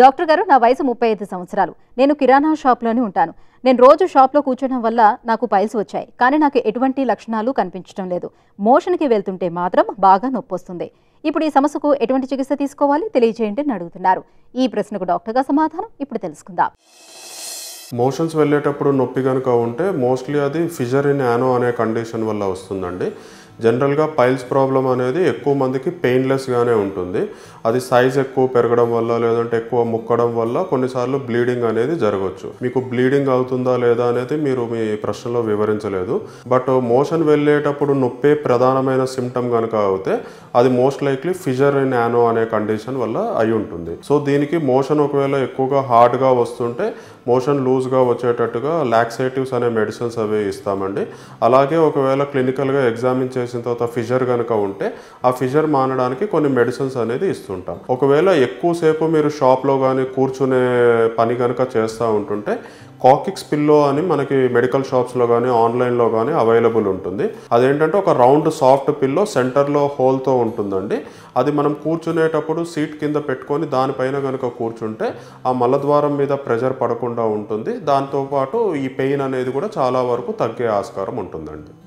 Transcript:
doctor గారు నా వయసు ముప్పై ఐదు సంవత్సరాలు నేను కిరాణా షాప్లోనే ఉంటాను నేను రోజు షాప్లో కూర్చోడం వల్ల నాకు పైల్స్ వచ్చాయి కానీ నాకు ఎటువంటి లక్షణాలు కనిపించడం లేదు మోషన్కి వెళ్తుంటే మాత్రం బాగా నొప్పి వస్తుంది ఇప్పుడు ఈ సమస్యకు ఎటువంటి చికిత్స తీసుకోవాలి తెలియజేయండి అని అడుగుతున్నారు ఈ ప్రశ్నకు డాక్టర్గా సమాధానం ఇప్పుడు తెలుసుకుందాం మోషన్స్ వెళ్ళేటప్పుడు నొప్పి కనుక ఉంటే మోస్ట్లీ అది ఫిజర్ ఇన్ యానో అనే కండిషన్ వల్ల వస్తుందండి జనరల్గా పైల్స్ ప్రాబ్లం అనేది ఎక్కువ మందికి పెయిన్లెస్గానే ఉంటుంది అది సైజ్ ఎక్కువ పెరగడం వల్ల లేదంటే ఎక్కువ ముక్కడం వల్ల కొన్నిసార్లు బ్లీడింగ్ అనేది జరగవచ్చు మీకు బ్లీడింగ్ అవుతుందా లేదా అనేది మీరు మీ ప్రశ్నలో వివరించలేదు బట్ మోషన్ వెళ్ళేటప్పుడు నొప్పే ప్రధానమైన సిమ్టమ్ కనుక అవుతే అది most likely fissure in ano అనే కండిషన్ వల్ల అయి ఉంటుంది సో దీనికి మోషన్ ఒకవేళ ఎక్కువగా హార్డ్గా వస్తుంటే మోషన్ లూజ్గా వచ్చేటట్టుగా లాక్సేటివ్స్ అనే మెడిసిన్స్ అవి ఇస్తామండి అలాగే ఒకవేళ క్లినికల్గా ఎగ్జామిన్ చేసిన తర్వాత ఫిజర్ కనుక ఉంటే ఆ ఫిజర్ మానడానికి కొన్ని మెడిసిన్స్ అనేది ఇస్తుంటాం ఒకవేళ ఎక్కువసేపు మీరు షాప్లో కానీ కూర్చునే పని కనుక చేస్తూ ఉంటుంటే కాకిక్స్ పిల్లో అని మనకి మెడికల్ షాప్స్లో కానీ ఆన్లైన్లో కానీ అవైలబుల్ ఉంటుంది అదేంటంటే ఒక రౌండ్ సాఫ్ట్ పిల్లో సెంటర్లో హోల్తో ఉంటుందండి అది మనం కూర్చునేటప్పుడు సీట్ కింద పెట్టుకొని దానిపైన కనుక కూర్చుంటే ఆ మలద్వారం మీద ప్రెజర్ పడకుండా ఉంటుంది దాంతోపాటు ఈ పెయిన్ అనేది కూడా చాలా వరకు తగ్గే ఆస్కారం ఉంటుందండి